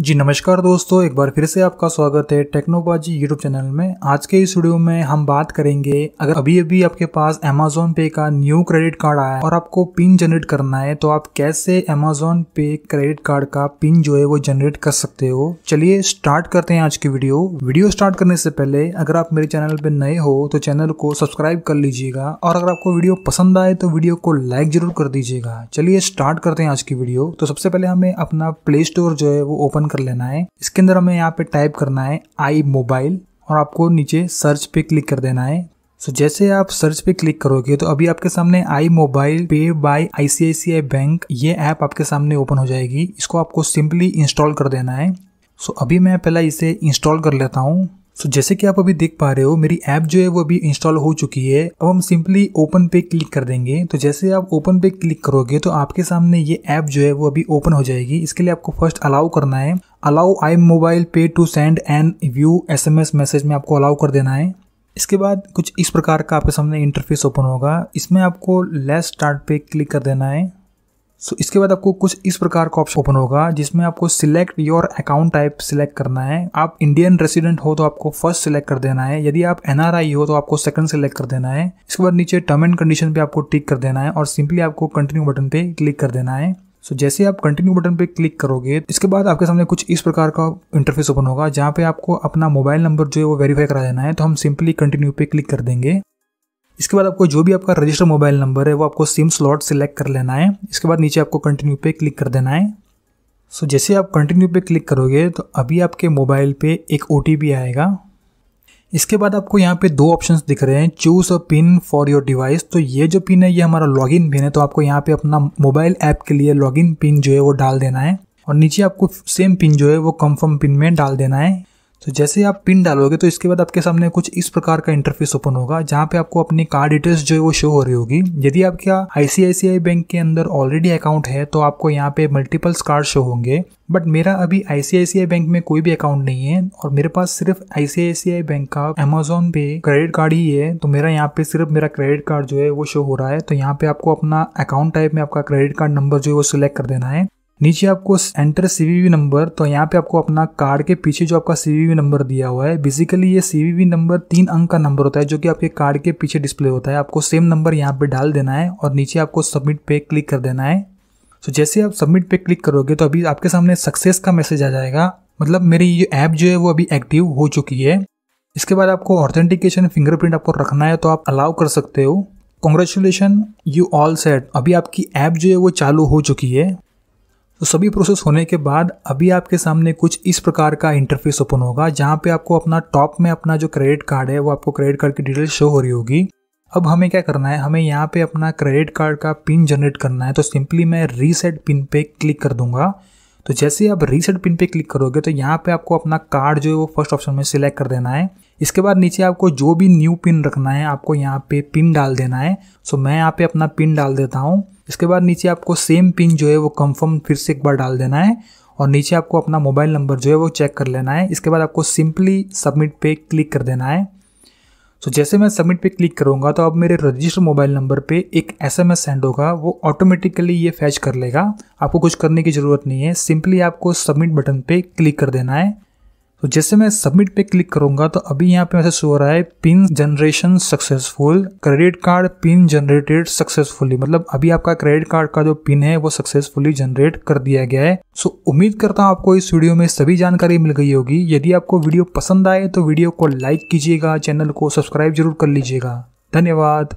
जी नमस्कार दोस्तों एक बार फिर से आपका स्वागत है टेक्नोबाजी यूट्यूब चैनल में आज के इस वीडियो में हम बात करेंगे अगर अभी अभी आपके पास अमेजोन पे का न्यू क्रेडिट कार्ड आया है और आपको पिन जनरेट करना है तो आप कैसे अमेजोन पे क्रेडिट कार्ड का पिन जो है वो जनरेट कर सकते हो चलिए स्टार्ट करते हैं आज की वीडियो वीडियो स्टार्ट करने से पहले अगर आप मेरे चैनल पे नए हो तो चैनल को सब्सक्राइब कर लीजिएगा और अगर आपको वीडियो पसंद आए तो वीडियो को लाइक जरूर कर दीजिएगा चलिए स्टार्ट करते हैं आज की वीडियो तो सबसे पहले हमें अपना प्ले स्टोर जो है वो ओपन ओपन कर लेना है इसके अंदर हमें यहाँ पे टाइप करना है आई मोबाइल और आपको नीचे सर्च पे क्लिक कर देना है सो so, जैसे आप सर्च पे क्लिक करोगे तो अभी आपके सामने iMobile pay by ICICI bank ये ऐप आपके सामने ओपन हो जाएगी इसको आपको सिंपली इंस्टॉल कर देना है सो so, अभी मैं पहला इसे इंस्टॉल कर लेता हूँ सो so, जैसे कि आप अभी देख पा रहे हो मेरी ऐप जो है वो अभी इंस्टॉल हो चुकी है अब हम सिंपली ओपन पे क्लिक कर देंगे तो जैसे आप ओपन पे क्लिक करोगे तो आपके सामने ये ऐप जो है वो अभी ओपन हो जाएगी इसके लिए आपको फर्स्ट अलाउ करना है allow iMobile pay to send and view S message में आपको अलाउ कर देना है इसके बाद कुछ इस प्रकार का आपके सामने इंटरफेस ओपन होगा इसमें आपको लेस स्टार्ट पे क्लिक कर देना है सो so, इसके बाद आपको कुछ इस प्रकार का ऑप्शन ओपन होगा जिसमें आपको select your account type select करना है आप इंडियन रेसिडेंट हो तो आपको फर्स्ट सिलेक्ट कर देना है यदि आप एनआरआई हो तो आपको सेकंड सिलेक्ट कर देना है इसके बाद नीचे टर्म एंड कंडीशन पे आपको टिक कर देना है और सिंपली आपको कंटिन्यू बटन पे क्लिक कर देना है सो so, जैसे आप कंटिन्यू बटन पे क्लिक करोगे इसके बाद आपके सामने कुछ इस प्रकार का इंटरफेस ओपन होगा जहाँ पे आपको अपना मोबाइल नंबर जो है वो वेरीफाई करा देना है तो हम सिंपली कंटिन्यू पे क्लिक कर देंगे इसके बाद आपको जो भी आपका रजिस्टर मोबाइल नंबर है वो आपको सिम स्लॉट सिलेक्ट कर लेना है इसके बाद नीचे आपको कंटिन्यू पे क्लिक कर देना है सो जैसे आप कंटिन्यू पे क्लिक करोगे तो अभी आपके मोबाइल पे एक ओ आएगा इसके बाद आपको यहाँ पे दो ऑप्शंस दिख रहे हैं choose a pin for your device तो ये जो पिन है ये हमारा लॉगिन पिन है तो आपको यहाँ पे अपना मोबाइल ऐप के लिए लॉगिन पिन जो है वो डाल देना है और नीचे आपको सेम पिन जो है वो कंफर्म पिन में डाल देना है तो जैसे आप पिन डालोगे तो इसके बाद आपके सामने कुछ इस प्रकार का इंटरफेस ओपन होगा जहाँ पे आपको अपनी कार्ड डिटेल्स जो है वो शो हो रही होगी यदि आपका आईसीआईसीआई बैंक के अंदर ऑलरेडी अकाउंट है तो आपको यहाँ पे मल्टीपल्स कार्ड शो होंगे बट मेरा अभी आईसीआईसीआई बैंक में कोई भी अकाउंट नहीं है और मेरे पास सिर्फ आईसीआईसीआई बैंक का अमेजोन पे क्रेडिट कार्ड ही है तो मेरा यहाँ पे सिर्फ मेरा क्रेडिट कार्ड जो है वो शो हो रहा है तो यहाँ पे आपको अपना अकाउंट टाइप में आपका क्रेडिट कार्ड नंबर जो है वो सिलेक्ट कर देना है नीचे आपको एंटर सीवीवी नंबर तो यहाँ पे आपको अपना कार्ड के पीछे जो आपका सीवीवी नंबर दिया हुआ है बेसिकली ये सीवीवी नंबर तीन अंक का नंबर होता है जो कि आपके कार्ड के पीछे डिस्प्ले होता है आपको सेम नंबर यहाँ पे डाल देना है और नीचे आपको सबमिट पे क्लिक कर देना है तो जैसे आप सबमिट पे क्लिक करोगे तो अभी आपके सामने सक्सेस का मैसेज आ जाएगा मतलब मेरी ये ऐप जो है वो अभी एक्टिव हो चुकी है इसके बाद आपको ऑथेंटिकेशन फिंगरप्रिंट आपको रखना है तो आप अलाउ कर सकते हो कॉन्ग्रेचुलेशन यू ऑल सेट अभी आपकी ऐप जो है वो चालू हो चुकी है तो सभी प्रोसेस होने के बाद अभी आपके सामने कुछ इस प्रकार का इंटरफेस ओपन होगा जहाँ पे आपको अपना टॉप में अपना जो क्रेडिट कार्ड है वो आपको क्रेडिट कार्ड की डिटेल शो हो रही होगी अब हमें क्या करना है हमें यहाँ पे अपना क्रेडिट कार्ड का पिन जनरेट करना है तो सिंपली मैं रीसेट पिन पे क्लिक कर दूंगा तो जैसे आप रीसेट पिन पे क्लिक करोगे तो यहाँ पे आपको अपना कार्ड जो है वो फर्स्ट ऑप्शन में सिलेक्ट कर देना है इसके बाद नीचे आपको जो भी न्यू पिन रखना है आपको यहाँ पे पिन डाल देना है सो मैं यहाँ पे अपना पिन डाल देता हूँ इसके बाद नीचे आपको सेम पिन जो है वो कंफर्म फिर से एक बार डाल देना है और नीचे आपको अपना मोबाइल नंबर जो है वो चेक कर लेना है इसके बाद आपको सिंपली सबमिट पे क्लिक कर देना है सो जैसे मैं सबमिट पे क्लिक करूँगा तो अब मेरे रजिस्टर मोबाइल नंबर पे एक एस एम एस सेंड होगा वो ऑटोमेटिकली ये फैच कर लेगा आपको कुछ करने की ज़रूरत नहीं है सिंपली आपको सबमिट बटन पे क्लिक कर देना है तो जैसे मैं सबमिट पे क्लिक करूंगा तो अभी यहाँ पे मैसेज हो रहा है pin generation successful credit card pin generated successfully मतलब अभी आपका क्रेडिट कार्ड का जो पिन है वो सक्सेसफुली जनरेट कर दिया गया है सो so, उम्मीद करता हूँ आपको इस वीडियो में सभी जानकारी मिल गई होगी यदि आपको वीडियो पसंद आए तो वीडियो को लाइक कीजिएगा चैनल को सब्सक्राइब जरूर कर लीजिएगा धन्यवाद